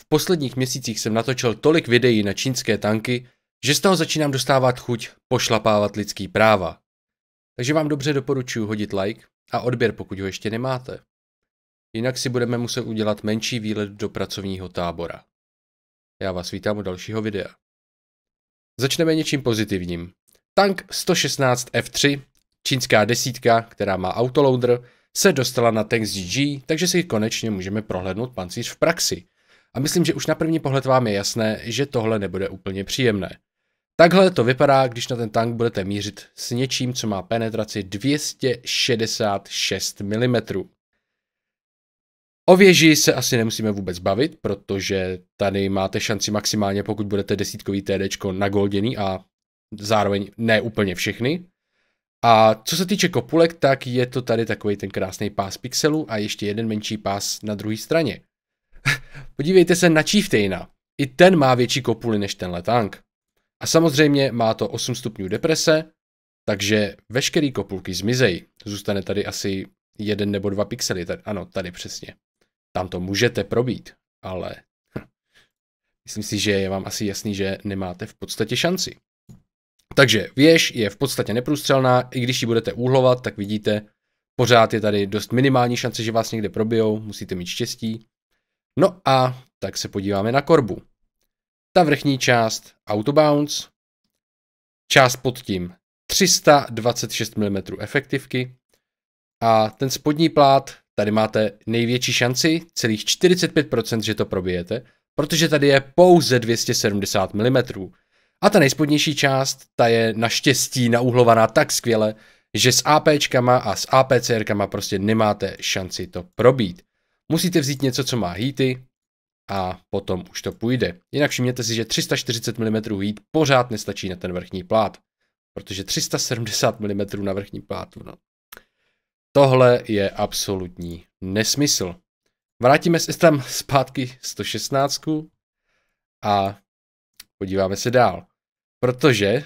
V posledních měsících jsem natočil tolik videí na čínské tanky, že z toho začínám dostávat chuť pošlapávat lidský práva. Takže vám dobře doporučuji hodit like a odběr, pokud ho ještě nemáte. Jinak si budeme muset udělat menší výlet do pracovního tábora. Já vás vítám u dalšího videa. Začneme něčím pozitivním. Tank 116 F3, čínská desítka, která má autoloader, se dostala na Tanks GG, takže si konečně můžeme prohlédnout pancíř v praxi a myslím, že už na první pohled vám je jasné, že tohle nebude úplně příjemné. Takhle to vypadá, když na ten tank budete mířit s něčím, co má penetraci 266 mm. O věži se asi nemusíme vůbec bavit, protože tady máte šanci maximálně, pokud budete desítkový TD nagolděný a zároveň ne úplně všechny. A co se týče kopulek, tak je to tady takový ten krásný pás pixelů a ještě jeden menší pás na druhé straně. Podívejte se na Chieftaina. I ten má větší kopuly než tenhle tank. A samozřejmě má to 8 stupňů deprese, takže veškeré kopulky zmizejí. Zůstane tady asi jeden nebo dva pixely. Tady, ano, tady přesně. Tam to můžete probít, ale myslím si, že je vám asi jasný, že nemáte v podstatě šanci. Takže věž je v podstatě neprůstřelná, i když ji budete úhlovat, tak vidíte, pořád je tady dost minimální šance, že vás někde probijou, musíte mít štěstí. No a tak se podíváme na korbu. Ta vrchní část autobounce, část pod tím 326 mm efektivky a ten spodní plát, tady máte největší šanci, celých 45%, že to probijete, protože tady je pouze 270 mm. A ta nejspodnější část, ta je naštěstí nauhlovaná tak skvěle, že s APčkama a s APCRkama prostě nemáte šanci to probít. Musíte vzít něco, co má heaty a potom už to půjde. Jinak všimněte si, že 340 mm heat pořád nestačí na ten vrchní plát, protože 370 mm na vrchní plát, no. Tohle je absolutní nesmysl. Vrátíme se tam zpátky 116 a podíváme se dál. Protože,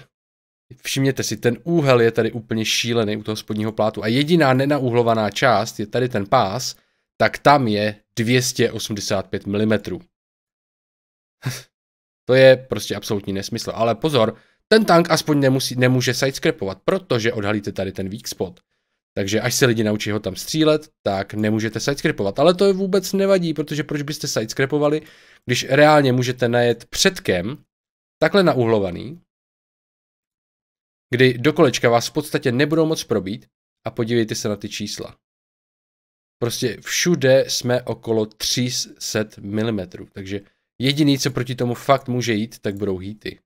všimněte si, ten úhel je tady úplně šílený u toho spodního plátu a jediná nenauhlovaná část je tady ten pás, tak tam je 285 mm. to je prostě absolutní nesmysl. Ale pozor, ten tank aspoň nemusí, nemůže sidescrapovat, protože odhalíte tady ten weak spot. Takže až se lidi naučí ho tam střílet, tak nemůžete sidescrapovat. Ale to je vůbec nevadí, protože proč byste sidescrapovali, když reálně můžete najet předkem, takhle nauhlovaný, kdy do kolečka vás v podstatě nebudou moc probít a podívejte se na ty čísla. Prostě všude jsme okolo 300 mm, takže jediný, co proti tomu fakt může jít, tak budou hýty.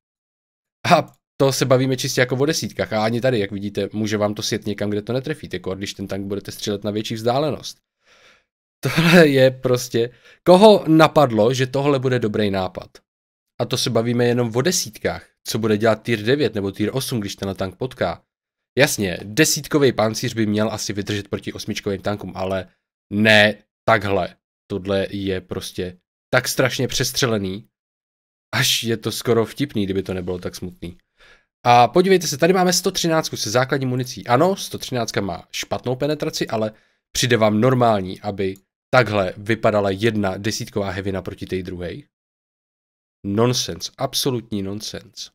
A to se bavíme čistě jako o desítkách a ani tady, jak vidíte, může vám to sjet někam, kde to netrefíte, jako když ten tank budete střílet na větší vzdálenost. Tohle je prostě, koho napadlo, že tohle bude dobrý nápad? A to se bavíme jenom o desítkách, co bude dělat tier 9 nebo tier 8, když ten tank potká. Jasně, desítkový pancíř by měl asi vydržet proti osmičkovým tankům, ale ne takhle. Tohle je prostě tak strašně přestřelený, až je to skoro vtipný, kdyby to nebylo tak smutný. A podívejte se, tady máme 113 se základní municí. Ano, 113 má špatnou penetraci, ale přijde vám normální, aby takhle vypadala jedna desítková hevina proti té druhé. Nonsense, absolutní nonsense.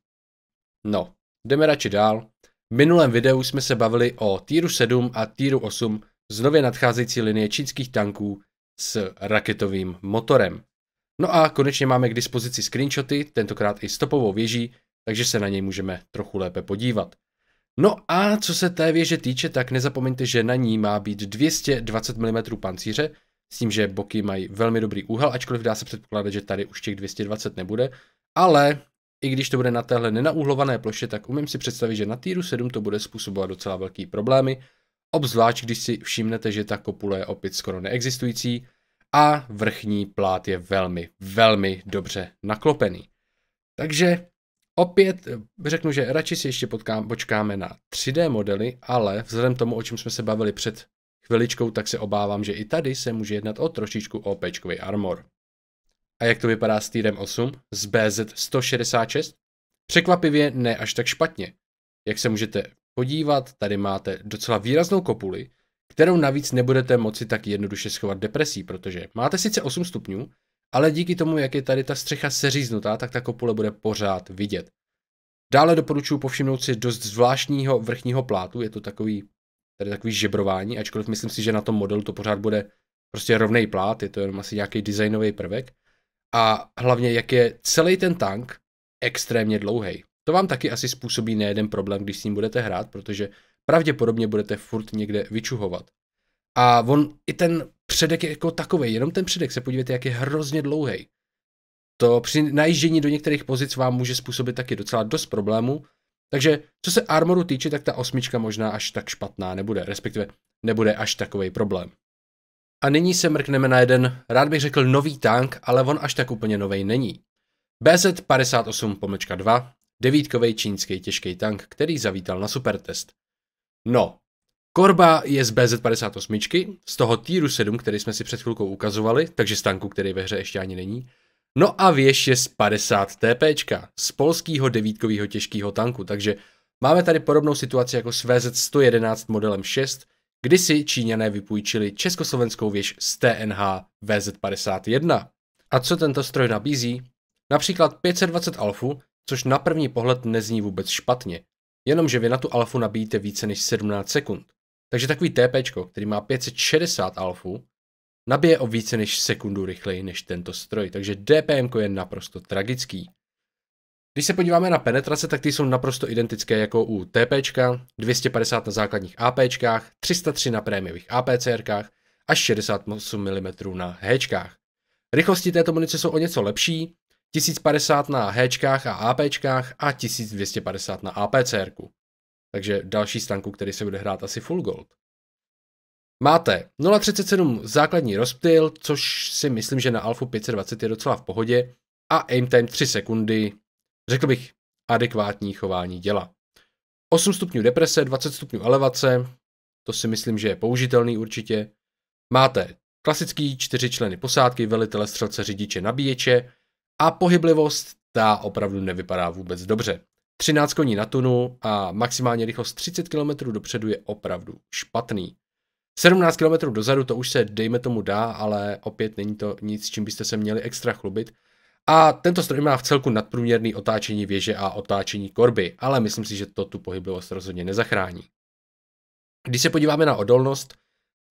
No, jdeme radši dál. V minulém videu jsme se bavili o týru 7 a týru 8 z nově nadcházející linie čínských tanků s raketovým motorem. No a konečně máme k dispozici screenshoty, tentokrát i stopovou věží, takže se na něj můžeme trochu lépe podívat. No a co se té věže týče, tak nezapomeňte, že na ní má být 220 mm pancíře, s tím, že boky mají velmi dobrý úhel, ačkoliv dá se předpokládat, že tady už těch 220 nebude, ale i když to bude na téhle nenaúhlované ploše, tak umím si představit, že na týru 7 to bude způsobovat docela velký problémy, obzvlášť když si všimnete, že ta kopule je opět skoro neexistující a vrchní plát je velmi, velmi dobře naklopený. Takže opět eh, řeknu, že radši si ještě potkám, počkáme na 3D modely, ale vzhledem tomu, o čem jsme se bavili před chviličkou, tak se obávám, že i tady se může jednat o trošičku OP armor. A jak to vypadá s týrem 8 z BZ 166? Překvapivě ne až tak špatně. Jak se můžete podívat. Tady máte docela výraznou kopuli, kterou navíc nebudete moci tak jednoduše schovat depresí, protože máte sice 8 stupňů, ale díky tomu, jak je tady ta střecha seříznutá, tak ta kopule bude pořád vidět. Dále doporučuji povšimnout si dost zvláštního vrchního plátu, je to takový, tady takový žebrování, ačkoliv myslím si, že na tom modelu to pořád bude prostě rovný plát, je to jenom asi nějaký designový prvek. A hlavně, jak je celý ten tank extrémně dlouhý. To vám taky asi způsobí nejeden problém, když s ním budete hrát, protože pravděpodobně budete furt někde vyčuhovat. A on i ten předek je jako takový, jenom ten předek, se podívejte, jak je hrozně dlouhý. To při najíždění do některých pozic vám může způsobit taky docela dost problémů, takže co se armoru týče, tak ta osmička možná až tak špatná nebude, respektive nebude až takový problém. A nyní se mrkneme na jeden, rád bych řekl nový tank, ale on až tak úplně nový není. BZ-58-2 devítkový čínský těžký tank, který zavítal na supertest. No, Korba je z BZ-58, z toho Týru 7, který jsme si před chvilkou ukazovali, takže z tanku, který ve hře ještě ani není. No a věž je z 50 TP, z polského devítkového těžkého tanku, takže máme tady podobnou situaci jako s VZ-111 modelem 6, kdy si Číňané vypůjčili československou věž z TNH VZ-51. A co tento stroj nabízí? Například 520 Alfu, což na první pohled nezní vůbec špatně, jenomže vy na tu alfu nabíjíte více než 17 sekund. Takže takový TP, který má 560 alfu, nabije o více než sekundu rychleji než tento stroj, takže DPM je naprosto tragický. Když se podíváme na penetrace, tak ty jsou naprosto identické jako u TP, 250 na základních AP, 303 na prémiových APCR a 68 mm na H. Rychlosti této munice jsou o něco lepší, 1050 na Hčkách a APčkách a 1250 na APCRku. Takže další stanku, který se bude hrát asi full gold. Máte 0.37 základní rozptyl, což si myslím, že na Alfu 520 je docela v pohodě a aim time 3 sekundy, řekl bych adekvátní chování děla. 8 stupňů deprese, 20 stupňů elevace, to si myslím, že je použitelný určitě. Máte klasický čtyři členy posádky, velitele, střelce, řidiče, nabíječe a pohyblivost ta opravdu nevypadá vůbec dobře. 13 koní na tunu a maximálně rychlost 30 km dopředu je opravdu špatný. 17 km dozadu to už se dejme tomu dá, ale opět není to nic, čím byste se měli extra chlubit. A tento stroj má v celku nadprůměrný otáčení věže a otáčení korby, ale myslím si, že to tu pohyblivost rozhodně nezachrání. Když se podíváme na odolnost,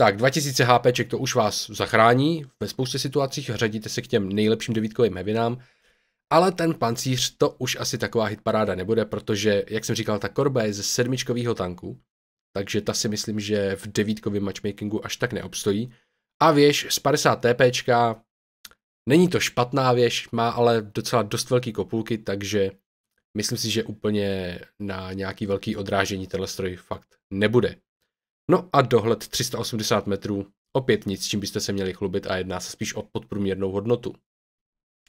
tak 2000 HP to už vás zachrání, ve spoustě situacích řadíte se k těm nejlepším devítkovým hevinám, ale ten pancíř to už asi taková hitparáda nebude, protože, jak jsem říkal, ta korba je ze sedmičkového tanku, takže ta si myslím, že v devítkovém matchmakingu až tak neobstojí. A věž z 50 TP, není to špatná věž, má ale docela dost velký kopulky, takže myslím si, že úplně na nějaký velký odrážení tenhle stroj fakt nebude. No a dohled 380 metrů, opět nic, čím byste se měli chlubit a jedná se spíš o podprůměrnou hodnotu.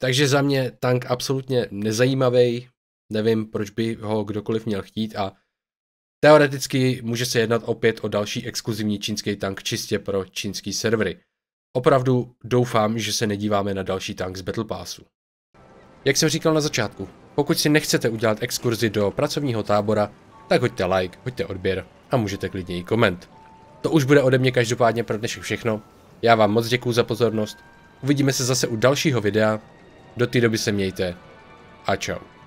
Takže za mě tank absolutně nezajímavý, nevím, proč by ho kdokoliv měl chtít a teoreticky může se jednat opět o další exkluzivní čínský tank čistě pro čínský servery. Opravdu doufám, že se nedíváme na další tank z Battle Passu. Jak jsem říkal na začátku, pokud si nechcete udělat exkurzi do pracovního tábora, tak hoďte like, hoďte odběr a můžete klidně i koment. To už bude ode mě každopádně pro dnešek všechno. Já vám moc děkuju za pozornost. Uvidíme se zase u dalšího videa. Do té doby se mějte a čau.